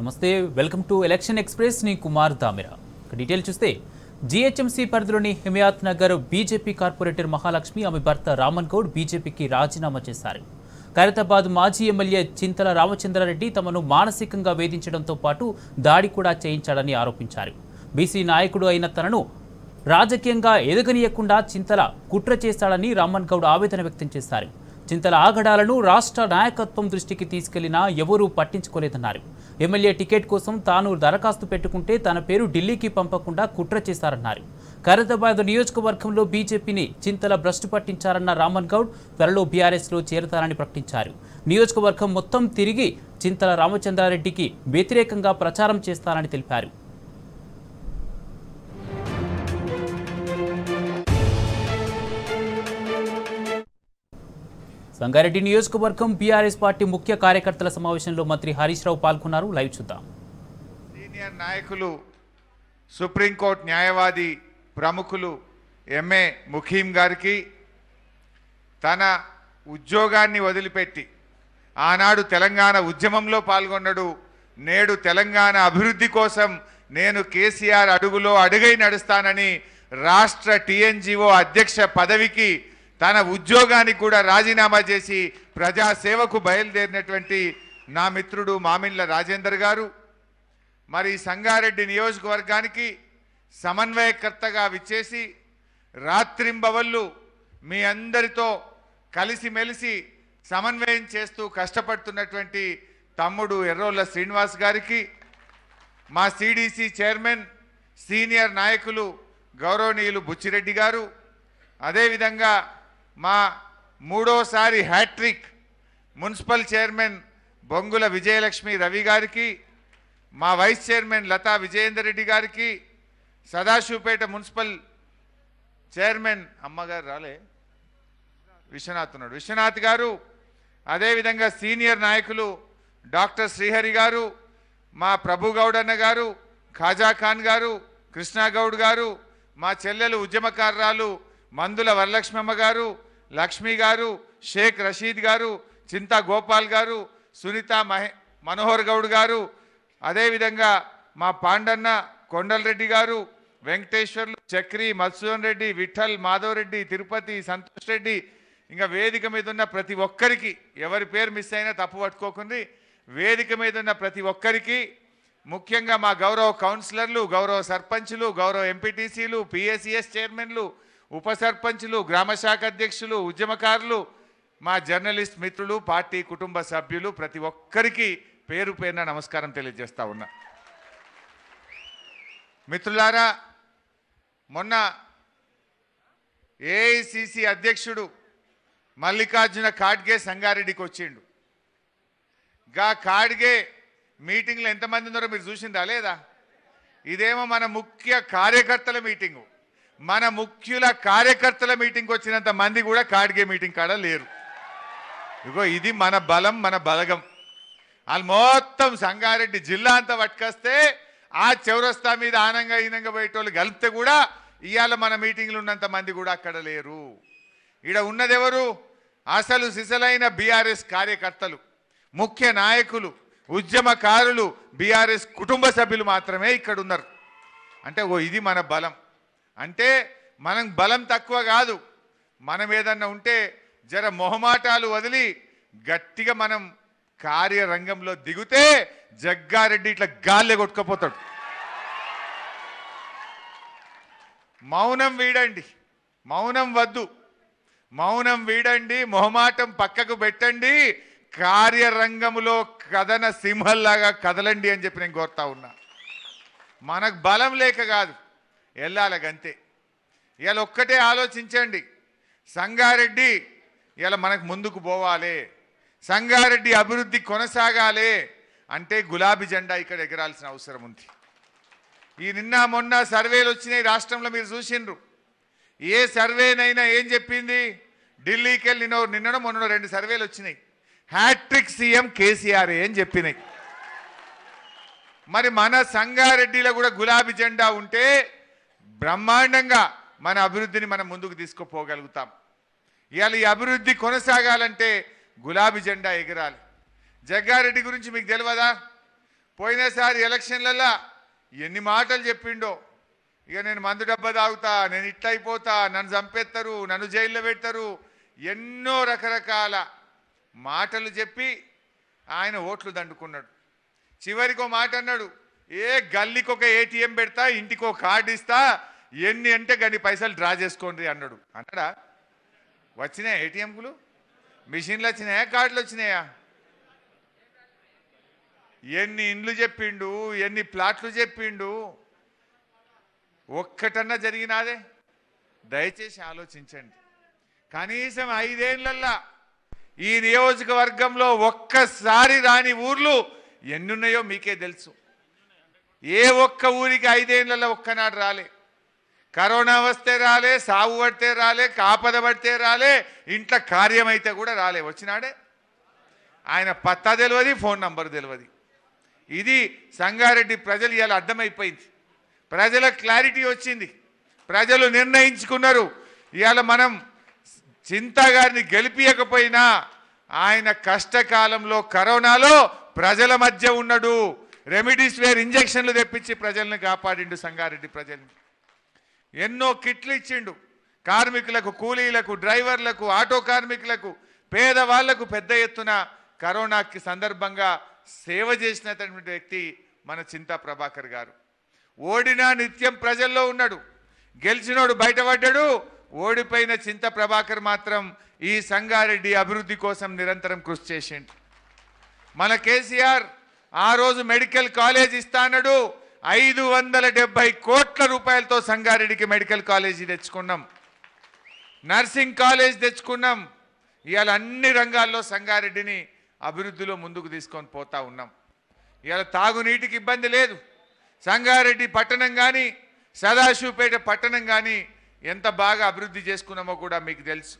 నమస్తే welcome to election express నీ కుమార్ దామిరా డీటెయిల్ చూస్తే జీహెచ్ఎంసీ పరిధిలోని హిమయాత్ నగర్ బీజేపీ కార్పొరేటర్ మహాలక్ష్మి ఆమె భర్త రామన్ గౌడ్ బీజేపీకి రాజీనామా చేశారు ఖైరతాబాద్ మాజీ ఎమ్మెల్యే చింతల రామచంద్రారెడ్డి తమను మానసికంగా వేధించడంతో పాటు దాడి కూడా చేయించాడని ఆరోపించారు బీసీ నాయకుడు అయిన తనను రాజకీయంగా ఎదగనీయకుండా చింతల కుట్ర చేశాడని రామన్ గౌడ్ ఆవేదన వ్యక్తం చేశారు చింతల ఆగడాలను రాష్ట్ర నాయకత్వం దృష్టికి తీసుకెళ్లినా ఎవరూ పట్టించుకోలేదన్నారు ఎమ్మెల్యే టికెట్ కోసం తాను దరఖాస్తు పెట్టుకుంటే తన పేరు ఢిల్లీకి పంపకుండా కుట్ర చేశారన్నారు ఖైరతాబాద్ నియోజకవర్గంలో బీజేపీని చింతల భ్రష్టు పట్టించారన్న రామన్ గౌడ్ త్వరలో బీఆర్ఎస్లో చేరతారని ప్రకటించారు నియోజకవర్గం మొత్తం తిరిగి చింతల రామచంద్రారెడ్డికి వ్యతిరేకంగా ప్రచారం చేస్తారని తెలిపారు సంగారెడ్డి నియోజకవర్గం బీఆర్ఎస్ పార్టీ ముఖ్య కార్యకర్తల సమావేశంలో మంత్రి హరీష్ రావు పాల్గొన్నారు లైవ్ చూద్దాం సీనియర్ నాయకులు సుప్రీంకోర్టు న్యాయవాది ప్రముఖులు ఎంఏ ముఖీం గారికి తన ఉద్యోగాన్ని వదిలిపెట్టి ఆనాడు తెలంగాణ ఉద్యమంలో పాల్గొన్నాడు నేడు తెలంగాణ అభివృద్ధి కోసం నేను కేసీఆర్ అడుగులో అడుగై నడుస్తానని రాష్ట్ర టీఎన్జిఓ అధ్యక్ష పదవికి తన ఉద్యోగానికి కూడా రాజీనామా చేసి ప్రజాసేవకు బయలుదేరినటువంటి నా మిత్రుడు మామిళ్ళ రాజేందర్ గారు మరి సంగారెడ్డి నియోజకవర్గానికి సమన్వయకర్తగా విచ్చేసి రాత్రింబవళ్ళు మీ అందరితో కలిసిమెలిసి సమన్వయం చేస్తూ కష్టపడుతున్నటువంటి తమ్ముడు ఎర్రోళ్ళ శ్రీనివాస్ గారికి మా సిడిసి చైర్మన్ సీనియర్ నాయకులు గౌరవనీయులు బుచ్చిరెడ్డి గారు అదేవిధంగా మా మూడోసారి హ్యాట్రిక్ మున్సిపల్ చైర్మన్ బొంగుల విజయలక్ష్మి రవి గారికి మా వైస్ చైర్మన్ లతా విజయేందర్ రెడ్డి గారికి సదాశివపేట మున్సిపల్ చైర్మన్ అమ్మగారు రాలే విశ్వనాథ్ ఉన్నాడు విశ్వనాథ్ గారు అదేవిధంగా సీనియర్ నాయకులు డాక్టర్ శ్రీహరి గారు మా ప్రభు అన్న గారు ఖాజాఖాన్ గారు కృష్ణా గౌడ్ గారు మా చెల్లెలు ఉద్యమకారురాలు మందుల వరలక్ష్మమ్మ గారు లక్ష్మి గారు షేక్ రషీద్ గారు చింతా గోపాల్ గారు సునీత మహే మనోహర్ గౌడ్ గారు అదేవిధంగా మా పాండన్న కొండలరెడ్డి గారు వెంకటేశ్వర్లు చక్రి మధుసూదన్ రెడ్డి విఠల్ మాధవ్ రెడ్డి తిరుపతి సంతోష్ రెడ్డి ఇంకా వేదిక మీద ఉన్న ప్రతి ఒక్కరికి ఎవరి పేరు మిస్ అయినా తప్పు పట్టుకోకుండా వేదిక మీద ఉన్న ప్రతి ఒక్కరికి ముఖ్యంగా మా గౌరవ కౌన్సిలర్లు గౌరవ సర్పంచ్లు గౌరవ ఎంపీటీసీలు పిఎస్సిఎస్ చైర్మన్లు ఉప సర్పంచ్లు గ్రామశాఖ అధ్యక్షులు ఉద్యమకారులు మా జర్నలిస్ట్ మిత్రులు పార్టీ కుటుంబ సభ్యులు ప్రతి ఒక్కరికి పేరు పేరున నమస్కారం తెలియజేస్తా ఉన్నా మిత్రులారా మొన్న ఏఐసిసి అధ్యక్షుడు మల్లికార్జున ఖాడ్గే సంగారెడ్డికి వచ్చిండు గా ఖాడ్గే మీటింగ్లో ఎంతమంది ఉన్నారో మీరు చూసిందా లేదా ఇదేమో మన ముఖ్య కార్యకర్తల మీటింగు మన ముఖ్యుల కార్యకర్తల మీటింగ్ వచ్చినంత మంది కూడా కాడిగే మీటింగ్ కాడ లేరు ఇగో ఇది మన బలం మన బలగం వాళ్ళు మొత్తం సంగారెడ్డి జిల్లా అంతా పట్టుకొస్తే ఆ చౌరస్తా మీద ఆనంగా ఈనంగా పోయేటోళ్ళు కలిపితే కూడా ఇవాళ మన మీటింగ్లు ఉన్నంత మంది కూడా అక్కడ లేరు ఈడ ఉన్నదెవరు అసలు సిసలైన బీఆర్ఎస్ కార్యకర్తలు ముఖ్య నాయకులు ఉద్యమకారులు బీఆర్ఎస్ కుటుంబ సభ్యులు మాత్రమే ఇక్కడ ఉన్నారు అంటే ఓ ఇది మన బలం అంటే మనం బలం తక్కువ కాదు మనం ఏదన్నా ఉంటే జర మొహమాటాలు వదిలి గట్టిగా మనం కార్యరంగంలో దిగితే జగ్గారెడ్డి ఇట్లా గాల్లే కొట్టుకపోతాడు మౌనం వీడండి మౌనం వద్దు మౌనం వీడండి మొహమాటం పక్కకు పెట్టండి కార్యరంగములో కథన సింహల్లాగా కదలండి అని చెప్పి నేను కోరుతా ఉన్నా మనకు బలం లేక కాదు వెళ్ళాలి గంతే ఇవాళ ఒక్కటే ఆలోచించండి సంగారెడ్డి ఇలా మనకు ముందుకు పోవాలి సంగారెడ్డి అభివృద్ధి కొనసాగాలి అంటే గులాబీ జెండా ఇక్కడ ఎగరాల్సిన అవసరం ఉంది ఈ నిన్న మొన్న సర్వేలు వచ్చినాయి రాష్ట్రంలో మీరు చూసిండ్రు ఏ సర్వేనైనా ఏం చెప్పింది ఢిల్లీకి వెళ్ళి నిన్న నిన్ననో మొన్న రెండు సర్వేలు వచ్చినాయి హ్యాట్రిక్ సీఎం కేసీఆర్ ఏం చెప్పినాయి మరి మన సంగారెడ్డిలో కూడా గులాబీ జెండా ఉంటే బ్రహ్మాండంగా మన అభివృద్ధిని మనం ముందుకు తీసుకుపోగలుగుతాం ఇవాళ ఈ అభివృద్ధి కొనసాగాలంటే గులాబీ జెండా ఎగరాలి జగ్గారెడ్డి గురించి మీకు తెలియదా పోయినసారి ఎలక్షన్లలో ఎన్ని మాటలు చెప్పిండో ఇక నేను మందు డబ్బ తాగుతా నేను ఇట్లయిపోతా నన్ను చంపేస్తారు నన్ను జైల్లో పెడతారు ఎన్నో రకరకాల మాటలు చెప్పి ఆయన ఓట్లు దండుకున్నాడు చివరికో మాట అన్నాడు ఏ గల్లీకి ఒక ఏటీఎం పెడతా ఇంటికి ఒక కార్డు ఇస్తా ఎన్ని అంటే గని పైసలు డ్రా చేసుకోండి అన్నాడు అన్నాడా వచ్చినాయా ఏటీఎంకులు మిషన్లు వచ్చినాయా కార్డులు వచ్చినాయా ఎన్ని ఇండ్లు చెప్పిండు ఎన్ని ప్లాట్లు చెప్పిండు ఒక్కటన్నా జరిగినాదే దయచేసి ఆలోచించండి కనీసం ఐదేళ్లల్లా ఈ నియోజకవర్గంలో ఒక్కసారి రాని ఊర్లు ఎన్నున్నాయో మీకే తెలుసు ఏ ఒక్క ఊరికి ఐదేళ్లలో ఒక్కనాడు రాలే కరోనా వస్తే రాలే సాగు పడితే రాలే కాపద పడితే రాలే ఇంట్లో కార్యమైతే కూడా రాలే వచ్చినాడే ఆయన పత్తా తెలియదు ఫోన్ నంబర్ తెలియదు ఇది సంగారెడ్డి ప్రజలు ఇవాళ అర్థమైపోయింది ప్రజల క్లారిటీ వచ్చింది ప్రజలు నిర్ణయించుకున్నారు ఇవాళ మనం చింతా గారిని గెలిపియకపోయినా ఆయన కష్టకాలంలో కరోనాలో ప్రజల మధ్య ఉన్నాడు వేర్ ఇంజక్షన్లు తెప్పించి ప్రజల్ని కాపాడిండు సంగారెడ్డి ప్రజల్ని ఎన్నో కిట్లు ఇచ్చిండు కార్మికులకు కూలీలకు డ్రైవర్లకు ఆటో కార్మికులకు పేదవాళ్లకు పెద్ద ఎత్తున కరోనాకి సందర్భంగా సేవ చేసినటువంటి వ్యక్తి మన చింతా ప్రభాకర్ గారు ఓడినా నిత్యం ప్రజల్లో ఉన్నాడు గెలిచినోడు బయటపడ్డాడు ఓడిపోయిన చింత ప్రభాకర్ మాత్రం ఈ సంగారెడ్డి అభివృద్ధి కోసం నిరంతరం కృషి చేసిండు మన కేసీఆర్ ఆ రోజు మెడికల్ కాలేజ్ ఇస్తానడు ఐదు వందల డెబ్బై కోట్ల రూపాయలతో సంగారెడ్డికి మెడికల్ కాలేజీ తెచ్చుకున్నాం నర్సింగ్ కాలేజ్ తెచ్చుకున్నాం ఇవాళ అన్ని రంగాల్లో సంగారెడ్డిని అభివృద్ధిలో ముందుకు తీసుకొని పోతా ఉన్నాం ఇవాళ తాగునీటికి ఇబ్బంది లేదు సంగారెడ్డి పట్టణం కానీ సదాశివపేట పట్టణం కానీ ఎంత బాగా అభివృద్ధి చేసుకున్నామో కూడా మీకు తెలుసు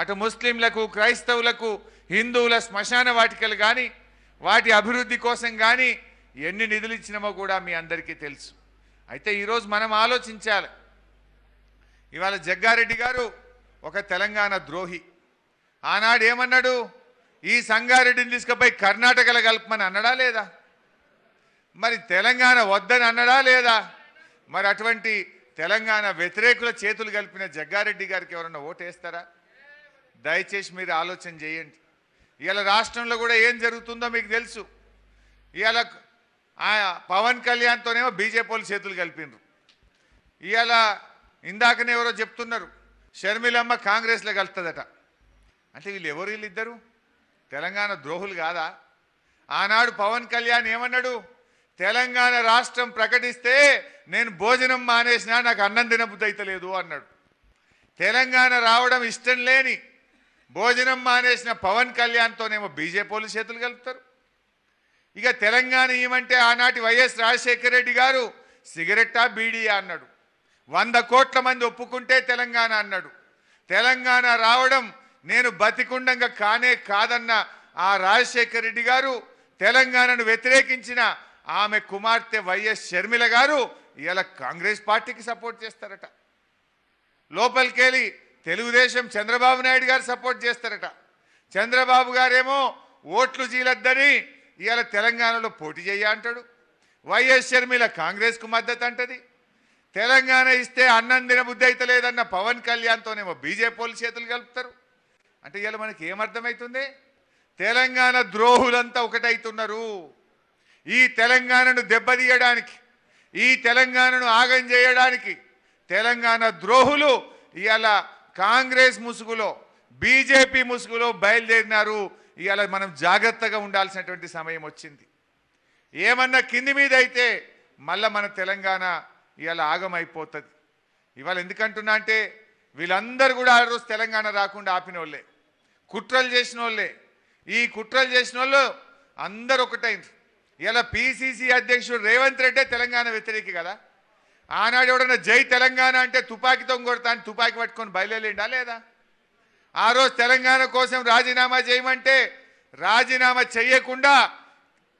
అటు ముస్లింలకు క్రైస్తవులకు హిందువుల శ్మశాన వాటికలు కానీ వాటి అభివృద్ధి కోసం కానీ ఎన్ని నిధులు ఇచ్చినామో కూడా మీ అందరికీ తెలుసు అయితే ఈరోజు మనం ఆలోచించాలి ఇవాళ జగ్గారెడ్డి గారు ఒక తెలంగాణ ద్రోహి ఆనాడు ఏమన్నాడు ఈ సంగారెడ్డిని తీసుకుపోయి కర్ణాటకలో కలపమని అన్నడా లేదా మరి తెలంగాణ వద్దని అన్నడా లేదా మరి అటువంటి తెలంగాణ వ్యతిరేకుల చేతులు కలిపిన జగ్గారెడ్డి గారికి ఎవరన్నా ఓటేస్తారా దయచేసి మీరు ఆలోచన చేయండి ఇవాళ రాష్ట్రంలో కూడా ఏం జరుగుతుందో మీకు తెలుసు ఇవాళ పవన్ కళ్యాణ్తోనేమో బీజేపీ వాళ్ళు చేతులు కలిపినారు ఇవాళ ఇందాకనే ఎవరో చెప్తున్నారు షర్మిలమ్మ కాంగ్రెస్లో కలుస్తుందట అంటే వీళ్ళు ఎవరు వీళ్ళిద్దరు తెలంగాణ ద్రోహులు కాదా ఆనాడు పవన్ కళ్యాణ్ ఏమన్నాడు తెలంగాణ రాష్ట్రం ప్రకటిస్తే నేను భోజనం మానేసినా నాకు అన్నం తినబుద్ధి అన్నాడు తెలంగాణ రావడం ఇష్టం లేని భోజనం మానేసిన పవన్ కళ్యాణ్తోనేమో బీజేపీ వాళ్ళు చేతులు కలుపుతారు ఇక తెలంగాణ ఏమంటే ఆనాటి వైఎస్ రాజశేఖర రెడ్డి గారు సిగరెట్టా బీడీ అన్నాడు వంద కోట్ల మంది ఒప్పుకుంటే తెలంగాణ అన్నాడు తెలంగాణ రావడం నేను బతికుండంగా కానే కాదన్న ఆ రాజశేఖర రెడ్డి గారు తెలంగాణను వ్యతిరేకించిన ఆమె కుమార్తె వైఎస్ షర్మిల గారు ఇలా కాంగ్రెస్ పార్టీకి సపోర్ట్ చేస్తారట లోపలికెళ్ళి తెలుగుదేశం చంద్రబాబు నాయుడు గారు సపోర్ట్ చేస్తారట చంద్రబాబు గారేమో ఓట్లు జీలద్దని ఇవాళ తెలంగాణలో పోటీ చేయ అంటాడు వైఎస్ షర్మిల కాంగ్రెస్కు మద్దతు అంటది తెలంగాణ ఇస్తే అన్నం తినబుద్ధి అయితే లేదన్న పవన్ కళ్యాణ్తోనేమో బీజేపీ వాళ్ళు చేతులు కలుపుతారు అంటే ఇవాళ మనకి ఏమర్థమవుతుంది తెలంగాణ ద్రోహులంతా ఒకటైతున్నారు ఈ తెలంగాణను దెబ్బతీయడానికి ఈ తెలంగాణను ఆగం చేయడానికి తెలంగాణ ద్రోహులు ఇవాళ కాంగ్రెస్ ముసుగులో బీజేపీ ముసుగులో బయలుదేరినారు ఇవాళ మనం జాగ్రత్తగా ఉండాల్సినటువంటి సమయం వచ్చింది ఏమన్నా కింది మీద అయితే మళ్ళీ మన తెలంగాణ ఇవాళ ఆగమైపోతుంది ఇవాళ ఎందుకంటున్నా అంటే వీళ్ళందరూ కూడా ఆ రోజు తెలంగాణ రాకుండా ఆపిన వాళ్ళే కుట్రలు చేసిన వాళ్ళే ఈ కుట్రలు చేసిన వాళ్ళు అందరు ఒకటైంది ఇలా పిసిసి అధ్యక్షుడు రేవంత్ రెడ్డే తెలంగాణ వ్యతిరేకి కదా ఆనాడు ఎవడన్నా జై తెలంగాణ అంటే తుపాకీతో కొడతా అని తుపాకీ పట్టుకొని బయలుదేరిండా లేదా ఆ రోజు తెలంగాణ కోసం రాజీనామా చేయమంటే రాజీనామా చేయకుండా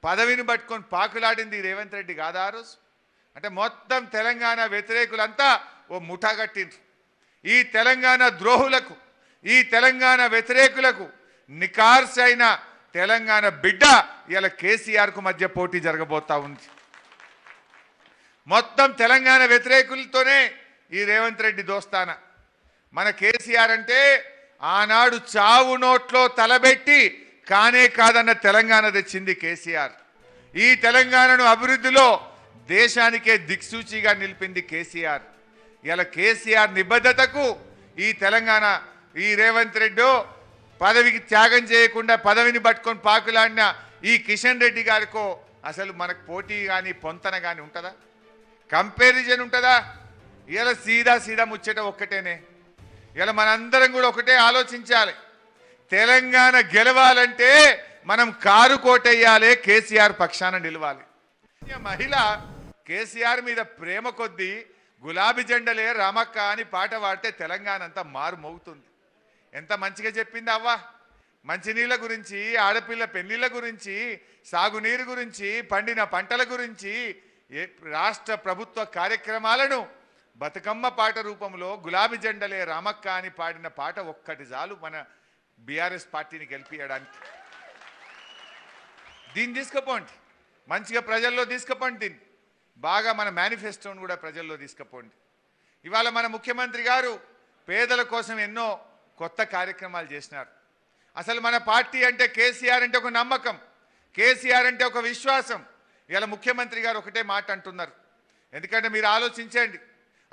పదవిని పట్టుకొని పాకులాడింది రేవంత్ రెడ్డి కాదా ఆ రోజు అంటే మొత్తం తెలంగాణ వ్యతిరేకులంతా ఓ ముఠా కట్టిండ్రు ఈ తెలంగాణ ద్రోహులకు ఈ తెలంగాణ వ్యతిరేకులకు నికార్స్ అయిన తెలంగాణ బిడ్డ ఇలా కేసీఆర్కు మధ్య పోటీ జరగబోతూ ఉంది మొత్తం తెలంగాణ వ్యతిరేకులతోనే ఈ రేవంత్ రెడ్డి దోస్తాన మన కేసీఆర్ అంటే ఆనాడు చావు నోట్లో తలబెట్టి కానే కాదన్న తెలంగాణ తెచ్చింది కేసీఆర్ ఈ తెలంగాణను అభివృద్ధిలో దేశానికే దిక్సూచిగా నిలిపింది కేసీఆర్ ఇలా కేసీఆర్ నిబద్ధతకు ఈ తెలంగాణ ఈ రేవంత్ రెడ్డి పదవికి త్యాగం చేయకుండా పదవిని పట్టుకొని పాకులాడిన ఈ కిషన్ రెడ్డి గారికో అసలు మనకు పోటీ కానీ పొంతన కానీ ఉంటుందా కంపారిజన్ ఉంటుందా ఇలా సీదా సీదా ముచ్చట ఒక్కటేనే ఇలా మనందరం కూడా ఒకటే ఆలోచించాలి తెలంగాణ గెలవాలంటే మనం కారు కోటేయాలి కేసీఆర్ పక్షాన నిలవాలి మహిళ కేసీఆర్ మీద ప్రేమ కొద్దీ గులాబీ జెండలే రామక్క అని పాట పాడితే తెలంగాణ అంతా మారుమవుతుంది ఎంత మంచిగా చెప్పింది అవ్వ మంచినీళ్ళ గురించి ఆడపిల్ల పెళ్లిళ్ళ గురించి సాగునీరు గురించి పండిన పంటల గురించి రాష్ట్ర ప్రభుత్వ కార్యక్రమాలను బతుకమ్మ పాట రూపంలో గులాబీ జెండలే రామక్క అని పాడిన పాట ఒక్కటి చాలు మన బీఆర్ఎస్ పార్టీని గెలిపించడానికి దీన్ని తీసుకుపోండి మంచిగా ప్రజల్లో తీసుకుపోండి దీన్ని బాగా మన మేనిఫెస్టోని కూడా ప్రజల్లో తీసుకుపోండి ఇవాళ మన ముఖ్యమంత్రి గారు పేదల కోసం ఎన్నో కొత్త కార్యక్రమాలు చేసినారు అసలు మన పార్టీ అంటే కేసీఆర్ అంటే ఒక నమ్మకం కేసీఆర్ అంటే ఒక విశ్వాసం ఇవాళ ముఖ్యమంత్రి గారు ఒకటే మాట అంటున్నారు ఎందుకంటే మీరు ఆలోచించండి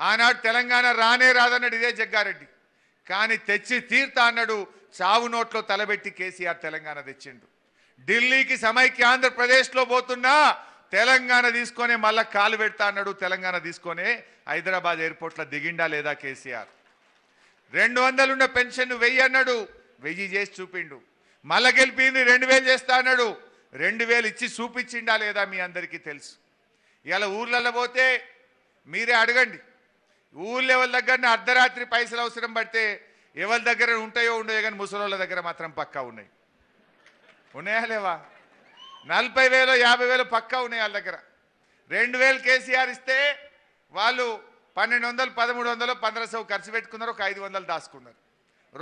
ఆనాడు తెలంగాణ రానే రాదన్నాడు ఇదే జగ్గారెడ్డి కానీ తెచ్చి తీర్తా అన్నాడు చావు నోట్లో తలబెట్టి కేసీఆర్ తెలంగాణ తెచ్చిండు ఢిల్లీకి సమైక్య ఆంధ్రప్రదేశ్లో పోతున్నా తెలంగాణ తీసుకొని మళ్ళా కాలు పెడతా అన్నాడు తెలంగాణ తీసుకొని హైదరాబాద్ ఎయిర్పోర్ట్లో దిగిండా లేదా కేసీఆర్ రెండు వందలున్న పెన్షన్ వెయ్యి అన్నాడు వెయ్యి చేసి చూపిండు మళ్ళా గెలిపింది రెండు వేలు చేస్తా అన్నాడు రెండు వేలు ఇచ్చి చూపించిండా లేదా మీ అందరికీ తెలుసు ఇలా ఊర్లలో పోతే మీరే అడగండి ఎవరి దగ్గర అర్ధరాత్రి పైసలు అవసరం పడితే ఎవరి దగ్గర ఉంటాయో ఉండయో కానీ ముసలోళ్ళ దగ్గర మాత్రం పక్కా ఉన్నాయి ఉన్నాయా లేవా నలభై వేలు యాభై వేలు పక్కా ఉన్నాయి వాళ్ళ దగ్గర రెండు వేలు కేసీఆర్ ఇస్తే వాళ్ళు పన్నెండు వందలు పదమూడు వందలు పంద్రహ ఖర్చు పెట్టుకున్నారు ఒక ఐదు వందలు దాచుకున్నారు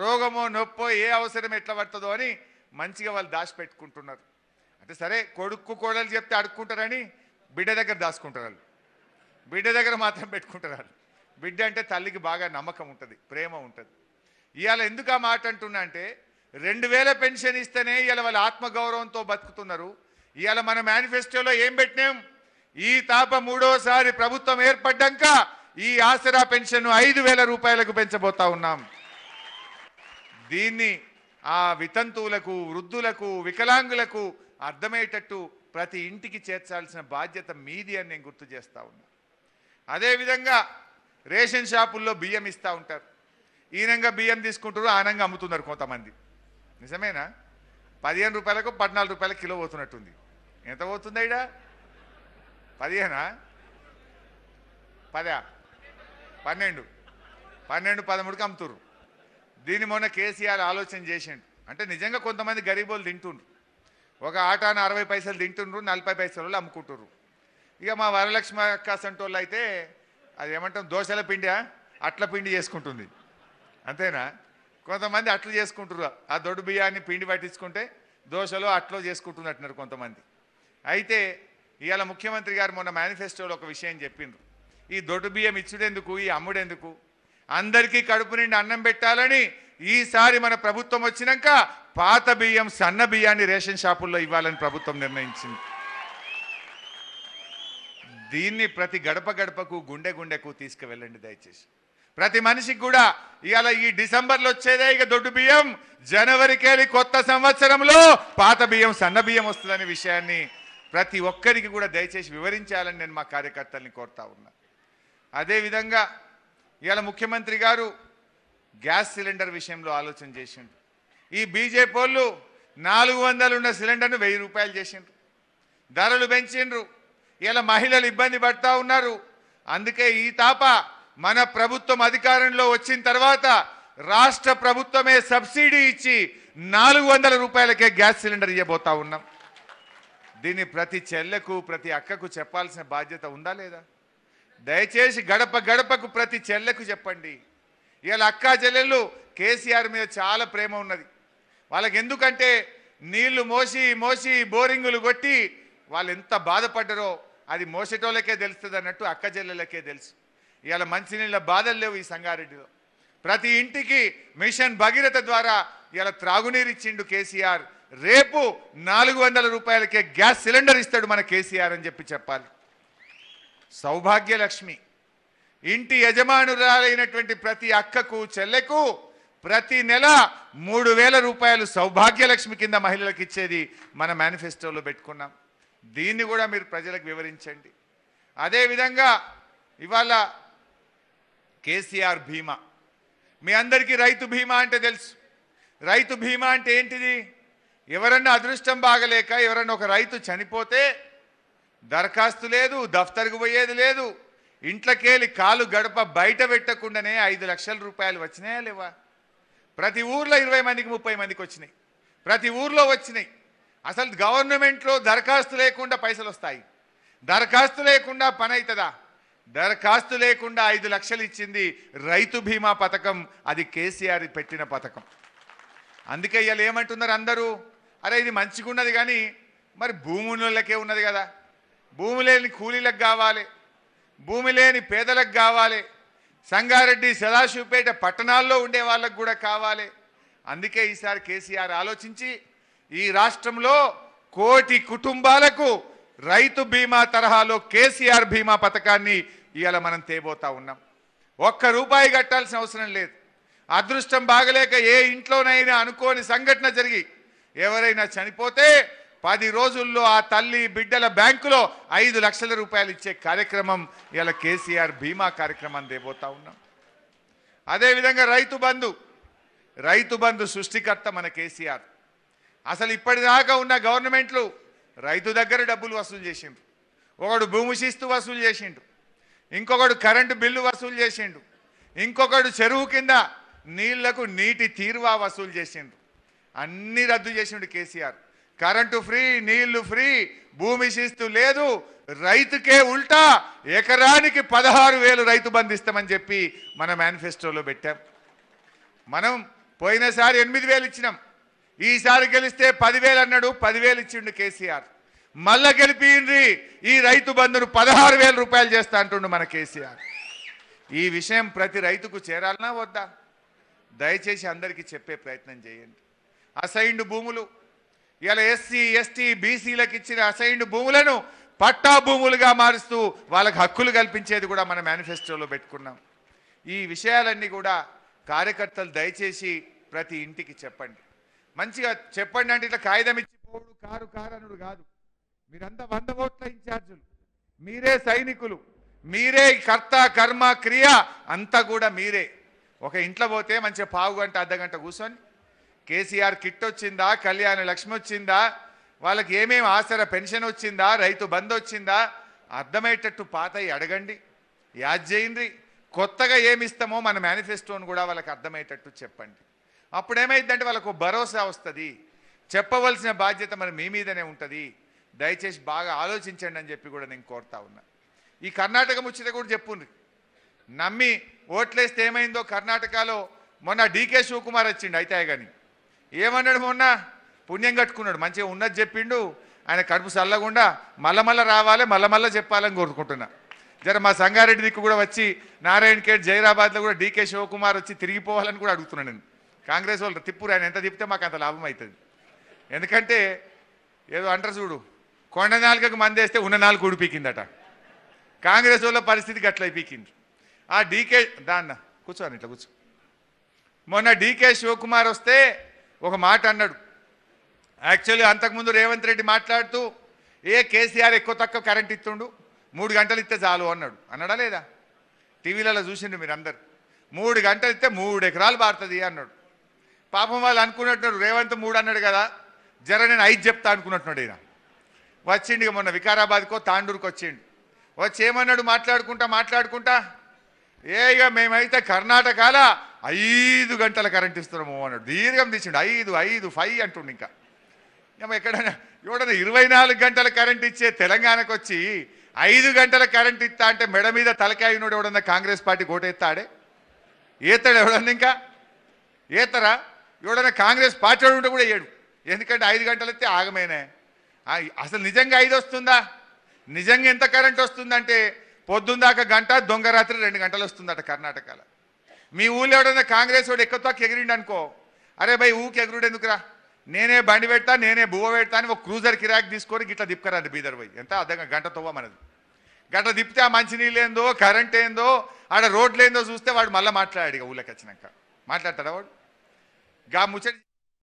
రోగమో నొప్పో ఏ అవసరం ఎట్లా పడుతుందో అని మంచిగా వాళ్ళు దాచిపెట్టుకుంటున్నారు అంటే సరే కొడుకు కోడలు చెప్తే అడుక్కుంటారని బిడ్డ దగ్గర దాచుకుంటారు బిడ్డ దగ్గర మాత్రం పెట్టుకుంటారు బిడ్డ అంటే తల్లికి బాగా నమ్మకం ఉంటుంది ప్రేమ ఉంటుంది ఇవాళ ఎందుకు ఆ మాట అంటున్నా అంటే రెండు వేల పెన్షన్ ఇస్తేనే ఇవాళ వాళ్ళ ఆత్మగౌరవంతో బతుకుతున్నారు ఇవాళ మన మేనిఫెస్టోలో ఏం పెట్టినాం ఈ తాప మూడోసారి ప్రభుత్వం ఏర్పడ్డాక ఈ ఆసరా పెన్షన్ ఐదు వేల రూపాయలకు పెంచబోతా ఉన్నాం దీన్ని ఆ వితంతువులకు వృద్ధులకు వికలాంగులకు అర్థమయ్యేటట్టు ప్రతి ఇంటికి చేర్చాల్సిన బాధ్యత మీది అని నేను గుర్తు చేస్తా ఉన్నా అదేవిధంగా రేషన్ షాపుల్లో బియ్యం ఇస్తూ ఉంటారు ఈనంగా బియ్యం తీసుకుంటారు ఆనంగా అమ్ముతున్నారు కొంతమంది నిజమేనా పదిహేను రూపాయలకు పద్నాలుగు రూపాయల కిలో పోతున్నట్టుంది ఎంత పోతుంది అయ్యా పదిహేనా పదా పన్నెండు పన్నెండు పదమూడుకి అమ్ముతురు దీని మొన్న కేసీఆర్ ఆలోచన చేసిండు అంటే నిజంగా కొంతమంది గరీబోళ్ళు తింటుండ్రు ఒక ఆటాన అరవై పైసలు తింటుండ్రు నలభై పైసలు అమ్ముకుంటుర్రు ఇక మా వరలక్ష్మి అక్కాసంటోళ్ళు అయితే అది ఏమంటాం దోశల పిండి అట్ల పిండి చేసుకుంటుంది అంతేనా కొంతమంది అట్లు చేసుకుంటారు ఆ దొడ్డు బియ్యాన్ని పిండి పట్టించుకుంటే దోశలో అట్లో చేసుకుంటుంది అంటున్నారు కొంతమంది అయితే ఇవాళ ముఖ్యమంత్రి గారు మొన్న మేనిఫెస్టోలో ఒక విషయం చెప్పిండ్రు ఈ దొడ్డు బియ్యం ఇచ్చుడెందుకు ఈ అమ్ముడెందుకు అందరికీ కడుపు నిండి అన్నం పెట్టాలని ఈసారి మన ప్రభుత్వం వచ్చినాక పాత బియ్యం సన్న బియ్యాన్ని రేషన్ షాపుల్లో ఇవ్వాలని ప్రభుత్వం నిర్ణయించింది దీన్ని ప్రతి గడప గడపకు గుండె గుండెకు తీసుకువెళ్ళండి దయచేసి ప్రతి మనిషికి కూడా ఇవాళ ఈ డిసెంబర్లో వచ్చేదే ఇక దొడ్డు బియ్యం జనవరికి కొత్త సంవత్సరంలో పాత బియ్యం సన్న బియ్యం వస్తుందనే విషయాన్ని ప్రతి ఒక్కరికి కూడా దయచేసి వివరించాలని నేను మా కార్యకర్తల్ని కోరుతా ఉన్నా అదేవిధంగా ఇవాళ ముఖ్యమంత్రి గారు గ్యాస్ సిలిండర్ విషయంలో ఆలోచన చేసిండు ఈ బీజేపీ వాళ్ళు నాలుగు వందలున్న సిలిండర్ను వెయ్యి రూపాయలు చేసిండ్రు ధరలు పెంచిండ్రు ఇలా మహిళలు ఇబ్బంది పడతా ఉన్నారు అందుకే ఈ తాప మన ప్రభుత్వం అధికారంలో వచ్చిన తర్వాత రాష్ట్ర ప్రభుత్వమే సబ్సిడీ ఇచ్చి నాలుగు వందల రూపాయలకే గ్యాస్ సిలిండర్ ఇవ్వబోతా ఉన్నాం దీన్ని ప్రతి చెల్లెకు ప్రతి అక్కకు చెప్పాల్సిన బాధ్యత ఉందా లేదా దయచేసి గడప గడపకు ప్రతి చెల్లెకు చెప్పండి ఇవాళ అక్కా చెల్లెళ్ళు కేసీఆర్ మీద చాలా ప్రేమ ఉన్నది వాళ్ళకి ఎందుకంటే నీళ్లు మోసి మోసి బోరింగులు కొట్టి వాళ్ళు ఎంత బాధపడ్డరో అది మోసేటోళ్ళకే తెలుస్తుంది అన్నట్టు అక్క చెల్లెలకే తెలుసు ఇవాళ మంచినీళ్ళ బాధలు లేవు ఈ సంగారెడ్డిలో ప్రతి ఇంటికి మిషన్ భగీరథ ద్వారా ఇలా త్రాగునీరు ఇచ్చిండు కేసీఆర్ రేపు నాలుగు వందల రూపాయలకే గ్యాస్ సిలిండర్ ఇస్తాడు మన కేసీఆర్ అని చెప్పి చెప్పాలి సౌభాగ్యలక్ష్మి ఇంటి యజమానురాలైనటువంటి ప్రతి అక్కకు చెల్లెకు ప్రతి నెల మూడు వేల రూపాయలు సౌభాగ్యలక్ష్మి కింద మహిళలకు ఇచ్చేది మన మేనిఫెస్టోలో పెట్టుకున్నాం దీన్ని కూడా మీరు ప్రజలకు వివరించండి అదేవిధంగా ఇవాళ కేసీఆర్ భీమా మీ అందరికీ రైతు బీమా అంటే తెలుసు రైతు బీమా అంటే ఏంటిది ఎవరన్నా అదృష్టం బాగలేక ఎవరన్నా ఒక రైతు చనిపోతే దరఖాస్తు లేదు దఫ్తరుకు పోయేది లేదు ఇంట్లోకేళి కాలు గడప బయట పెట్టకుండానే ఐదు లక్షల రూపాయలు వచ్చినాయా లేవా ప్రతి ఊర్లో ఇరవై మందికి ముప్పై మందికి వచ్చినాయి ప్రతి ఊర్లో వచ్చినాయి అసలు గవర్నమెంట్లో దరఖాస్తు లేకుండా పైసలు వస్తాయి దరఖాస్తు లేకుండా పని అవుతుందా దరఖాస్తు లేకుండా ఐదు లక్షలు ఇచ్చింది రైతు బీమా పథకం అది కేసీఆర్ పెట్టిన పథకం అందుకే ఇవాళ ఏమంటున్నారు అందరూ అరే ఇది మంచిగా ఉన్నది కానీ మరి భూములకే ఉన్నది కదా భూమి లేని కూలీలకు కావాలి భూమి లేని పేదలకు కావాలి సంగారెడ్డి సదాశివపేట పట్టణాల్లో ఉండే వాళ్ళకు కూడా కావాలి అందుకే ఈసారి కేసీఆర్ ఆలోచించి ఈ రాష్ట్రంలో కోటి కుటుంబాలకు రైతు బీమా తరహాలో కేసీఆర్ బీమా పథకాన్ని ఇవాళ మనం తేబోతా ఉన్నాం ఒక్క రూపాయి కట్టాల్సిన అవసరం లేదు అదృష్టం బాగలేక ఏ ఇంట్లోనైనా అనుకోని సంఘటన జరిగి ఎవరైనా చనిపోతే పది రోజుల్లో ఆ తల్లి బిడ్డల బ్యాంకులో ఐదు లక్షల రూపాయలు ఇచ్చే కార్యక్రమం ఇలా కేసీఆర్ బీమా కార్యక్రమం దేబోతా ఉన్నాం అదేవిధంగా రైతు బంధు రైతు బంధు సృష్టికర్త మన కేసీఆర్ అసలు ఇప్పటిదాకా ఉన్న గవర్నమెంట్లు రైతు దగ్గర డబ్బులు వసూలు చేసిండు ఒకడు భూమి శిస్తు వసూలు చేసిండు ఇంకొకడు కరెంటు బిల్లు వసూలు చేసిండు ఇంకొకడు చెరువు కింద నీళ్లకు నీటి తీరువా వసూలు చేసిండు అన్నీ రద్దు చేసిండు కేసీఆర్ కరెంటు ఫ్రీ నీళ్లు ఫ్రీ భూమి శిస్తు లేదు రైతుకే ఉల్టా ఎకరానికి పదహారు వేలు రైతు బంధిస్తామని చెప్పి మన మేనిఫెస్టోలో పెట్టాం మనం పోయినసారి ఎనిమిది వేలు ఇచ్చినాం ఈసారి గెలిస్తే పదివేలు అన్నాడు పదివేలు ఇచ్చిండు కేసీఆర్ మళ్ళా గెలిపిండ్రి ఈ రైతు బంధును పదహారు వేల రూపాయలు చేస్తా అంటుండు మన కేసీఆర్ ఈ విషయం ప్రతి రైతుకు చేరాలనా వద్దా దయచేసి అందరికీ చెప్పే ప్రయత్నం చేయండి అసైన్డ్ భూములు ఇలా ఎస్సీ ఎస్టీ బీసీలకు ఇచ్చిన అసైన్డ్ భూములను పట్టా భూములుగా మారుస్తూ వాళ్ళకి హక్కులు కల్పించేది కూడా మన మేనిఫెస్టోలో పెట్టుకున్నాం ఈ విషయాలన్నీ కూడా కార్యకర్తలు దయచేసి ప్రతి ఇంటికి చెప్పండి మంచిగా చెప్పండి అంటే ఇట్లా కాగితం ఇచ్చిపోడు కారు కారు అనుడు కాదు మీరంతా వంద ఓట్ల ఇన్ఛార్జులు మీరే సైనికులు మీరే కర్త కర్మ క్రియ అంతా కూడా మీరే ఒక ఇంట్లో పోతే మంచిగా పావు గంట అర్ధగంట కూర్చొని కేసీఆర్ కిట్ వచ్చిందా కళ్యాణ లక్ష్మి వచ్చిందా వాళ్ళకి ఏమేమి ఆసరా పెన్షన్ వచ్చిందా రైతు బంద్ వచ్చిందా అర్థమయ్యేటట్టు పాత అడగండి యాజ్ చేయండి కొత్తగా ఏమిస్తామో మన మేనిఫెస్టోని కూడా వాళ్ళకి అర్థమయ్యేటట్టు చెప్పండి అప్పుడు ఏమైందంటే వాళ్ళకు భరోసా వస్తుంది చెప్పవలసిన బాధ్యత మరి మీ మీదనే ఉంటుంది దయచేసి బాగా ఆలోచించండి అని చెప్పి కూడా నేను కోరుతా ఉన్నా ఈ కర్ణాటక ముచ్చట కూడా చెప్పు నమ్మి ఓట్లేస్తే ఏమైందో కర్ణాటకలో మొన్న డీకే శివకుమార్ వచ్చిండు అయితే కానీ ఏమన్నాడు మొన్న పుణ్యం కట్టుకున్నాడు మంచిగా ఉన్నది చెప్పిండు ఆయన కడుపు చల్లకుండా మల్లమల్ల రావాలి మల్లమల్ల చెప్పాలని కోరుకుంటున్నా జర మా సంగారెడ్డి దిక్కు కూడా వచ్చి నారాయణ కేట్ జైరాబాద్లో కూడా డీకే శివకుమార్ వచ్చి తిరిగిపోవాలని కూడా అడుగుతున్నాను నేను కాంగ్రెస్ వాళ్ళు తిప్పురు ఆయన ఎంత తిప్పితే మాకు అంత లాభం అవుతుంది ఎందుకంటే ఏదో అంటారు చూడు కొండ నాలుగకు మందేస్తే ఉన్న నాలుగు ఊడిపీకిందట కాంగ్రెస్ వాళ్ళ పరిస్థితి గట్ల అయిపోయింది ఆ డీకే దాన్న కూర్చోని ఇట్లా కూర్చో మొన్న డీకే శివకుమార్ వస్తే ఒక మాట అన్నాడు యాక్చువల్లీ అంతకుముందు రేవంత్ రెడ్డి మాట్లాడుతూ ఏ కేసీఆర్ ఎక్కువ తక్కువ కరెంట్ ఇస్తుండు మూడు గంటలు ఇస్తే చాలు అన్నాడు అన్నాడా లేదా టీవీలలో చూసిండు మీరు అందరు మూడు గంటలు ఇస్తే మూడు ఎకరాలు పారుతుంది అన్నాడు పాపం వాళ్ళు అనుకున్నట్టు రేవంత్ మూడు అన్నాడు కదా జర నేను ఐదు చెప్తా అనుకున్నట్టున్నాడు ఈయన వచ్చిండు మొన్న వికారాబాద్కో తాండూరుకు వచ్చిండు వచ్చి ఏమన్నాడు మాట్లాడుకుంటా మాట్లాడుకుంటా ఏ ఇక మేమైతే కర్ణాటకాల ఐదు గంటల కరెంట్ ఇస్తున్నాము అన్నాడు దీర్ఘం తీసిండు ఐదు ఐదు ఫైవ్ అంటుండు ఇంకా ఏమో ఎక్కడైనా ఎవడన్నా ఇరవై నాలుగు గంటల కరెంట్ ఇచ్చే తెలంగాణకు వచ్చి ఐదు గంటల కరెంట్ ఇస్తా అంటే మెడ మీద ఉన్నాడు ఎవడన్నా కాంగ్రెస్ పార్టీ ఓటేస్తాడే ఏతాడు ఎవడన్నా ఇంకా ఏతరా ఎవడైనా కాంగ్రెస్ పార్టీ ఉంటే కూడా వేయడు ఎందుకంటే ఐదు గంటలు అయితే ఆగమేనే అసలు నిజంగా ఐదు వస్తుందా నిజంగా ఎంత కరెంట్ వస్తుందంటే పొద్దుందాకా గంట దొంగ రాత్రి రెండు గంటలు వస్తుందట కర్ణాటకలో మీ ఊళ్ళో ఎవడైనా కాంగ్రెస్ వాడు ఎక్కువ తక్కువ ఎగిరిండు అనుకో అరే భయ్ ఊకి ఎగురుడు ఎందుకురా నేనే బండి పెడతా నేనే బువ్వ పెడతా అని ఒక క్రూజర్ కిరాక్ తీసుకొని గిట్లా దిప్పుకరాదు బీదర్ పోయి ఎంత అర్థంగా గంట తవ్వ మనది గంట దిప్పితే ఆ నీళ్ళు ఏందో కరెంట్ ఏందో ఆడ రోడ్లు ఏందో చూస్తే వాడు మళ్ళీ మాట్లాడాడు ఇక ఊళ్ళకి వచ్చినాక మాట్లాడతాడా వాడు muchas